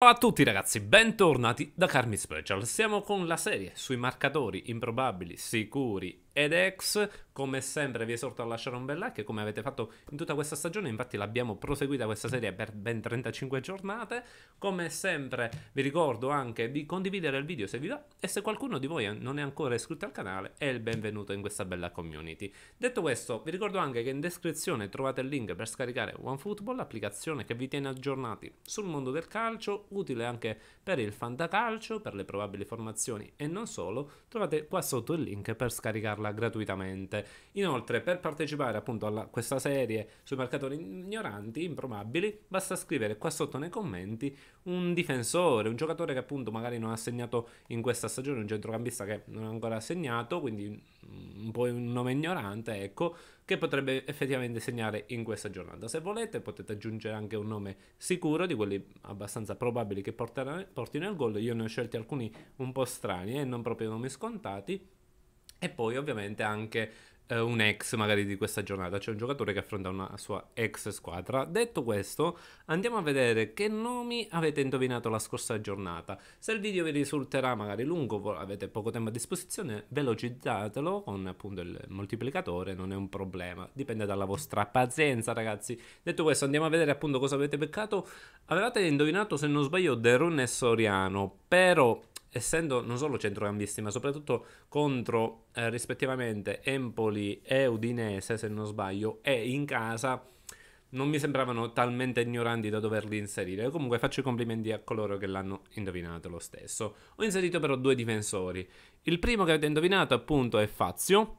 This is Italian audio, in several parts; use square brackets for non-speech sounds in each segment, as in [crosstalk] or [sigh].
Ciao a tutti ragazzi, bentornati da Carmi Special. Siamo con la serie sui marcatori improbabili, sicuri ed ex. Come sempre vi esorto a lasciare un bel like come avete fatto in tutta questa stagione, infatti l'abbiamo proseguita questa serie per ben 35 giornate. Come sempre vi ricordo anche di condividere il video se vi va e se qualcuno di voi non è ancora iscritto al canale è il benvenuto in questa bella community. Detto questo vi ricordo anche che in descrizione trovate il link per scaricare OneFootball, l'applicazione che vi tiene aggiornati sul mondo del calcio, utile anche per il fantacalcio, per le probabili formazioni e non solo. Trovate qua sotto il link per scaricarla scaricarla gratuitamente. Inoltre, per partecipare appunto a questa serie sui marcatori ignoranti, improbabili, basta scrivere qua sotto nei commenti un difensore, un giocatore che appunto magari non ha segnato in questa stagione, un centrocampista che non ha ancora segnato, quindi un po' un nome ignorante, ecco, che potrebbe effettivamente segnare in questa giornata. Se volete potete aggiungere anche un nome sicuro di quelli abbastanza probabili che portino il gol. Io ne ho scelti alcuni un po' strani e eh, non proprio nomi scontati e poi ovviamente anche eh, un ex magari di questa giornata, cioè un giocatore che affronta una sua ex squadra. Detto questo, andiamo a vedere che nomi avete indovinato la scorsa giornata. Se il video vi risulterà magari lungo, avete poco tempo a disposizione, velocizzatelo con appunto il moltiplicatore, non è un problema, dipende dalla vostra pazienza ragazzi. Detto questo, andiamo a vedere appunto cosa avete beccato. Avevate indovinato, se non sbaglio, Derun e Soriano, però essendo non solo centrocampisti, ma soprattutto contro eh, rispettivamente Empoli e Udinese, se non sbaglio, e in casa non mi sembravano talmente ignoranti da doverli inserire. Comunque faccio i complimenti a coloro che l'hanno indovinato lo stesso. Ho inserito però due difensori. Il primo che avete indovinato appunto è Fazio,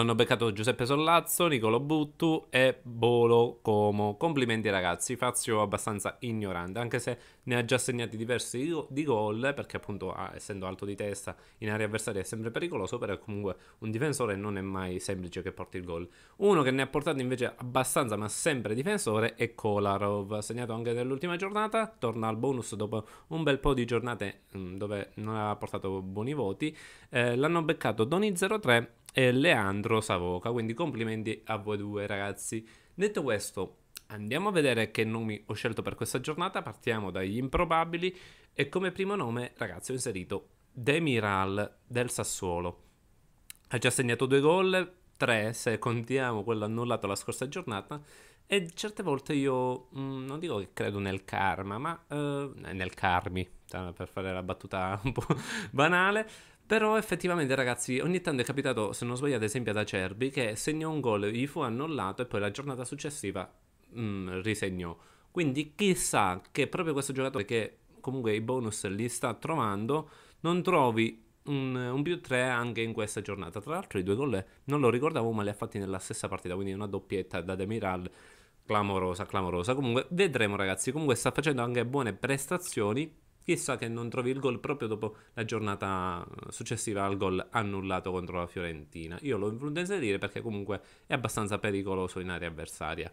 hanno beccato Giuseppe Sollazzo, Nicolo Buttu e Bolo Como. Complimenti ragazzi, Fazio abbastanza ignorante, anche se ne ha già segnati diversi di gol, perché appunto ah, essendo alto di testa in area avversaria è sempre pericoloso, però comunque un difensore non è mai semplice che porti il gol. Uno che ne ha portato invece abbastanza, ma sempre difensore, è Kolarov, segnato anche nell'ultima giornata, torna al bonus dopo un bel po' di giornate mh, mm, dove non ha portato buoni voti. Eh, l'hanno beccato Doni 03 e Leandro Savoca. Quindi complimenti a voi due ragazzi. Detto questo, andiamo a vedere che nomi ho scelto per questa giornata. Partiamo dagli improbabili e come primo nome, ragazzi, ho inserito Demiral del Sassuolo. Ha già segnato due gol, tre se contiamo quello annullato la scorsa giornata. E certe volte io mh, mm, non dico che credo nel karma, ma eh, nel karmi, per fare la battuta un po' [laughs] banale, però effettivamente ragazzi ogni tanto è capitato, se non sbaglio ad esempio ad Acerbi, che segnò un gol, gli fu annullato e poi la giornata successiva mm, risegnò. Quindi chissà che proprio questo giocatore che comunque i bonus li sta trovando non trovi un, un, più 3 anche in questa giornata. Tra l'altro i due gol non lo ricordavo ma li ha fatti nella stessa partita, quindi una doppietta da Demiral clamorosa, clamorosa. Comunque vedremo ragazzi, comunque sta facendo anche buone prestazioni Chissà che non trovi il gol proprio dopo la giornata successiva al gol annullato contro la Fiorentina. Io lo influenzerei perché comunque è abbastanza pericoloso in area avversaria.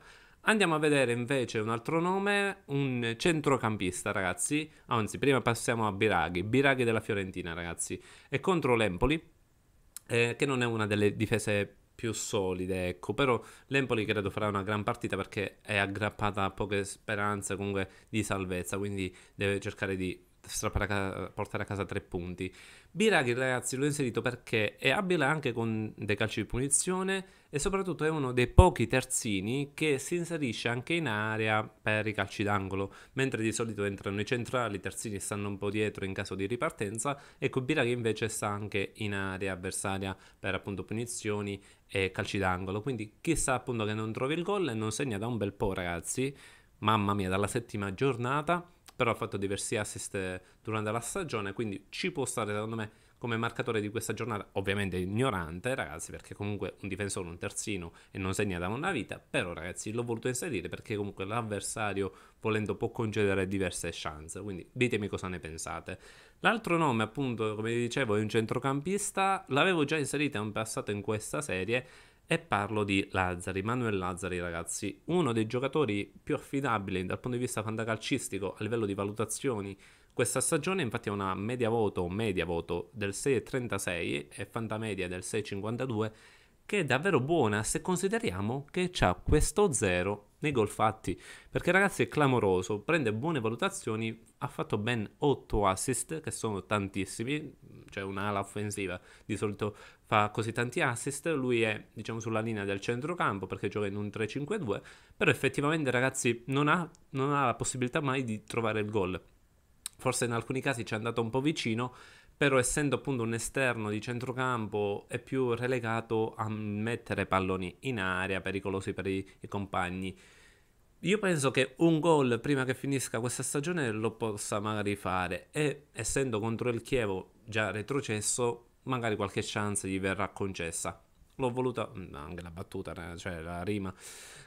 Andiamo a vedere invece un altro nome, un centrocampista ragazzi, ah, anzi prima passiamo a Biraghi, Biraghi della Fiorentina ragazzi, è contro l'Empoli, eh, che non è una delle difese più più solide, ecco, però l'Empoli credo farà una gran partita perché è aggrappata a poche speranze comunque di salvezza, quindi deve cercare di portare a casa tre punti. Biraghi, ragazzi, l'ho inserito perché è abile anche con dei calci di punizione e soprattutto è uno dei pochi terzini che si inserisce anche in area per i calci d'angolo, mentre di solito entrano i centrali, i terzini stanno un po' dietro in caso di ripartenza, ecco Biraghi invece sta anche in area avversaria per appunto punizioni e calci d'angolo, quindi chissà appunto che non trovi il gol e non segna da un bel po' ragazzi, mamma mia, dalla settima giornata però ha fatto diversi assist durante la stagione, quindi ci può stare secondo me come marcatore di questa giornata, ovviamente ignorante ragazzi, perché comunque un difensore, un terzino e non segna da una vita, però ragazzi l'ho voluto inserire perché comunque l'avversario volendo può concedere diverse chance, quindi ditemi cosa ne pensate. L'altro nome appunto, come vi dicevo, è un centrocampista, l'avevo già inserito in passato in questa serie, e parlo di Lazzari, Manuel Lazzari ragazzi, uno dei giocatori più affidabili dal punto di vista fantacalcistico a livello di valutazioni. Questa stagione infatti ha una media voto, media voto del 6,36 e fantamedia del 6,52 che è davvero buona se consideriamo che c'ha questo 0 nei gol fatti, perché ragazzi è clamoroso, prende buone valutazioni, ha fatto ben 8 assist, che sono tantissimi, cioè un'ala offensiva di solito fa così tanti assist, lui è diciamo sulla linea del centrocampo perché gioca in un 3-5-2, però effettivamente ragazzi non ha, non ha la possibilità mai di trovare il gol, forse in alcuni casi ci è andato un po' vicino, però essendo appunto un esterno di centrocampo è più relegato a mettere palloni in aria pericolosi per i, i compagni. Io penso che un gol prima che finisca questa stagione lo possa magari fare e essendo contro il Chievo già retrocesso magari qualche chance gli verrà concessa. L'ho voluta mm, anche la battuta, eh, cioè la rima.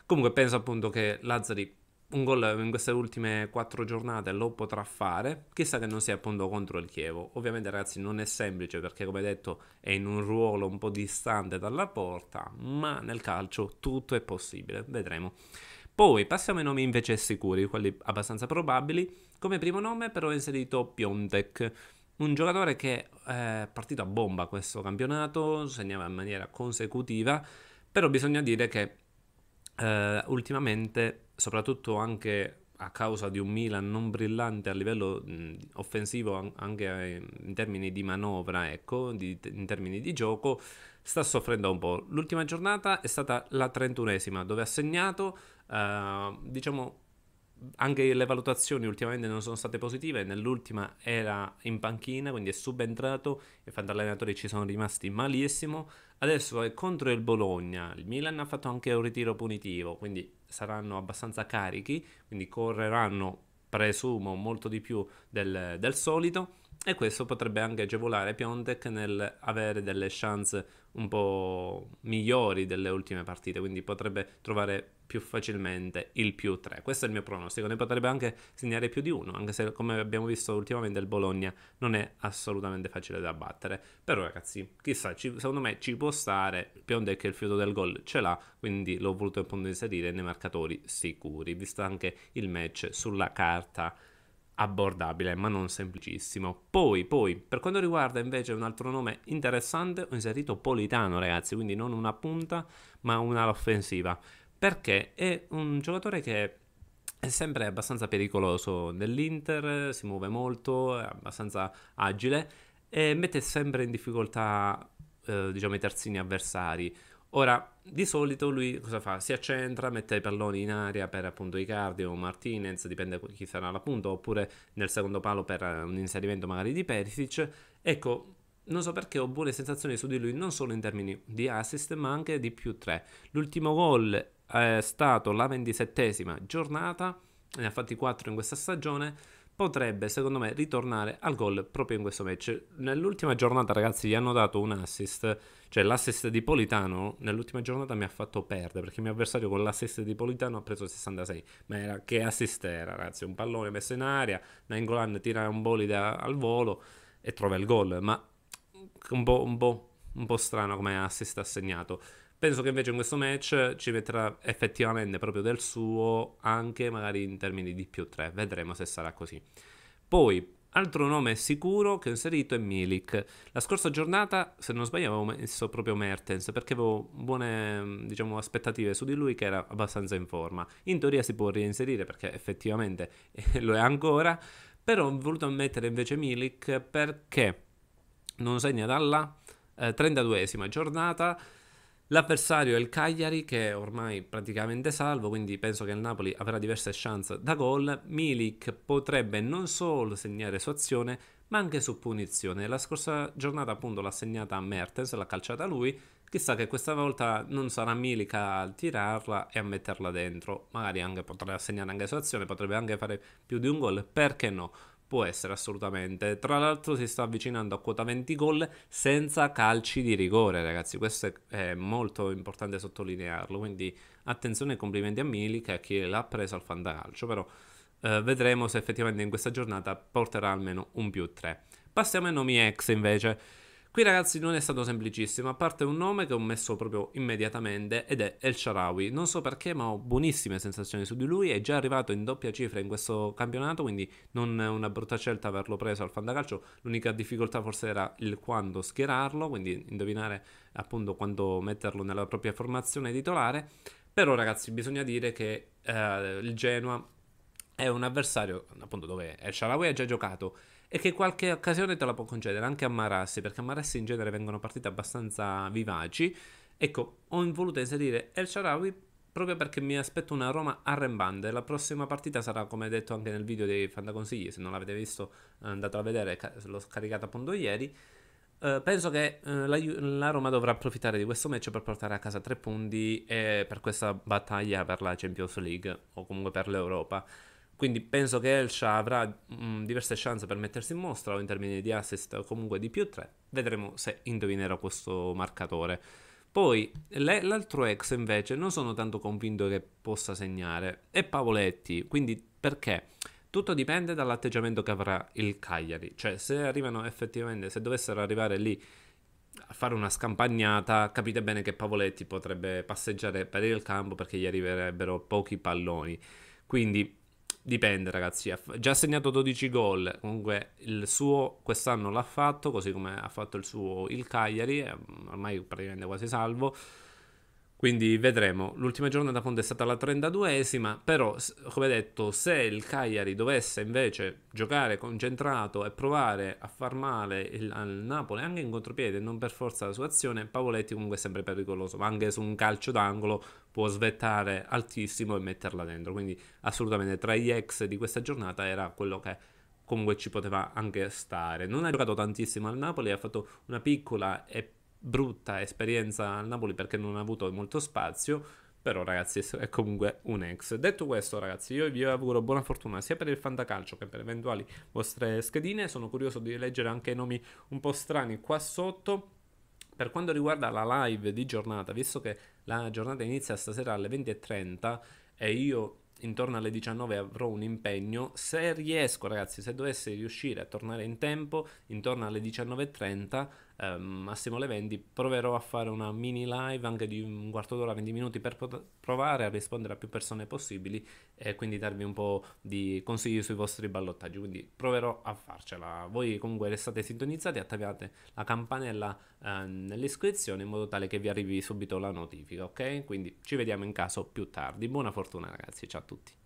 Comunque penso appunto che Lazzari un gol in queste ultime quattro giornate lo potrà fare, chissà che non sia appunto contro il Chievo. Ovviamente ragazzi non è semplice perché come detto è in un ruolo un po' distante dalla porta, ma nel calcio tutto è possibile, vedremo. Poi passiamo ai nomi invece sicuri, quelli abbastanza probabili. Come primo nome però ho inserito Piontek, un giocatore che è partito a bomba questo campionato, segnava in maniera consecutiva, però bisogna dire che eh, ultimamente, soprattutto anche a causa di un Milan non brillante a livello mh, offensivo anche eh, in termini di manovra, ecco, di, in termini di gioco, sta soffrendo un po'. L'ultima giornata è stata la 31esima, dove ha segnato, eh, diciamo, anche le valutazioni ultimamente non sono state positive, nell'ultima era in panchina, quindi è subentrato, i fantallenatori ci sono rimasti malissimo, adesso è contro il Bologna, il Milan ha fatto anche un ritiro punitivo, quindi saranno abbastanza carichi, quindi correranno, presumo, molto di più del, del solito e questo potrebbe anche agevolare Piontek nel avere delle chance un po' migliori delle ultime partite, quindi potrebbe trovare più facilmente il più 3. Questo è il mio pronostico, ne potrebbe anche segnare più di uno, anche se come abbiamo visto ultimamente il Bologna non è assolutamente facile da battere. Però ragazzi, chissà, ci, secondo me ci può stare, Pionde che il fiuto del gol ce l'ha, quindi l'ho voluto appunto inserire nei marcatori sicuri, visto anche il match sulla carta abbordabile ma non semplicissimo. Poi, poi, per quanto riguarda invece un altro nome interessante, ho inserito Politano ragazzi, quindi non una punta ma una offensiva perché è un giocatore che è sempre abbastanza pericoloso nell'Inter, eh, si muove molto, è abbastanza agile e mette sempre in difficoltà eh, diciamo, i terzini avversari. Ora, di solito lui cosa fa? Si accentra, mette i palloni in aria per appunto Icardi o Martinez, dipende da chi sarà la punta, oppure nel secondo palo per eh, un inserimento magari di Perisic. Ecco, non so perché ho buone sensazioni su di lui, non solo in termini di assist, ma anche di più 3. L'ultimo gol è stato la ventisettesima giornata, ne ha fatti 4 in questa stagione, potrebbe secondo me ritornare al gol proprio in questo match. Nell'ultima giornata ragazzi gli hanno dato un assist, cioè l'assist di Politano nell'ultima giornata mi ha fatto perdere perché il mio avversario con l'assist di Politano ha preso 66, ma era, che assist era ragazzi, un pallone messo in aria, Nangolan tira un bolide al volo e trova il gol, ma un po', un po', un po strano come assist assegnato. Penso che invece in questo match ci metterà effettivamente proprio del suo, anche magari in termini di più 3. Vedremo se sarà così. Poi, altro nome sicuro che ho inserito è Milik. La scorsa giornata, se non sbaglio, avevo messo proprio Mertens perché avevo buone diciamo, aspettative su di lui che era abbastanza in forma. In teoria si può reinserire perché effettivamente [laughs] lo è ancora, però ho voluto mettere invece Milik perché non segna dalla eh, 32esima giornata L'avversario è il Cagliari che è ormai praticamente salvo, quindi penso che il Napoli avrà diverse chance da gol. Milik potrebbe non solo segnare su azione, ma anche su punizione. La scorsa giornata appunto l'ha segnata Mertens, l'ha calciata lui. Chissà che questa volta non sarà Milik a tirarla e a metterla dentro. Magari anche potrebbe segnare anche su azione, potrebbe anche fare più di un gol, perché no? Può essere assolutamente. Tra l'altro si sta avvicinando a quota 20 gol senza calci di rigore, ragazzi. Questo è molto importante sottolinearlo. Quindi attenzione e complimenti a Milic e a chi l'ha preso al fantacalcio. Però eh, vedremo se effettivamente in questa giornata porterà almeno un più 3. Passiamo ai nomi ex invece. Qui ragazzi non è stato semplicissimo, a parte un nome che ho messo proprio immediatamente ed è El Sharawi. Non so perché ma ho buonissime sensazioni su di lui, è già arrivato in doppia cifra in questo campionato, quindi non è una brutta scelta averlo preso al fantacalcio. L'unica difficoltà forse era il quando schierarlo, quindi indovinare appunto quando metterlo nella propria formazione titolare. Però ragazzi bisogna dire che eh, il Genoa è un avversario appunto dove El Sharawi ha già giocato e che qualche occasione te la può concedere anche a Marassi, perché a Marassi in genere vengono partite abbastanza vivaci. Ecco, ho voluto inserire El Sharawi proprio perché mi aspetto una Roma arrembante. La prossima partita sarà, come detto anche nel video dei Fandaconsigli, se non l'avete visto andate a vedere, l'ho scaricata appunto ieri. Uh, penso che uh, la, la, Roma dovrà approfittare di questo match per portare a casa tre punti per questa battaglia per la Champions League o comunque per l'Europa. Quindi penso che Elsha avrà mh, mm, diverse chance per mettersi in mostra o in termini di assist o comunque di più 3. Vedremo se indovinerò questo marcatore. Poi le, l'altro ex invece non sono tanto convinto che possa segnare. È Pavoletti, quindi perché? Tutto dipende dall'atteggiamento che avrà il Cagliari. Cioè se arrivano effettivamente, se dovessero arrivare lì a fare una scampagnata, capite bene che Pavoletti potrebbe passeggiare per il campo perché gli arriverebbero pochi palloni. Quindi dipende ragazzi, ha già segnato 12 gol, comunque il suo quest'anno l'ha fatto, così come ha fatto il suo il Cagliari, mm, ormai praticamente quasi salvo. Quindi vedremo. L'ultima giornata fonda è stata la 32esima, però come detto se il Cagliari dovesse invece giocare concentrato e provare a far male il, al Napoli anche in contropiede, non per forza la sua azione, Pavoletti comunque è sempre pericoloso, ma anche su un calcio d'angolo può svettare altissimo e metterla dentro. Quindi assolutamente tra gli ex di questa giornata era quello che comunque ci poteva anche stare. Non ha giocato tantissimo al Napoli, ha fatto una piccola e brutta esperienza al Napoli perché non ha avuto molto spazio però ragazzi è comunque un ex detto questo ragazzi io vi auguro buona fortuna sia per il fantacalcio che per eventuali vostre schedine sono curioso di leggere anche i nomi un po' strani qua sotto per quanto riguarda la live di giornata visto che la giornata inizia stasera alle 20.30 e io intorno alle 19 avrò un impegno se riesco ragazzi se dovessi riuscire a tornare in tempo intorno alle 19.30 Ehm, Massimo Levendi, proverò a fare una mini live anche di un quarto d'ora, 20 minuti per pot- provare a rispondere a più persone possibili e quindi darvi un po' di consigli sui vostri ballottaggi. Quindi proverò a farcela. Voi comunque restate sintonizzati, attivate la campanella eh, nell'iscrizione in modo tale che vi arrivi subito la notifica, ok? Quindi ci vediamo in caso più tardi. Buona fortuna ragazzi, ciao a tutti.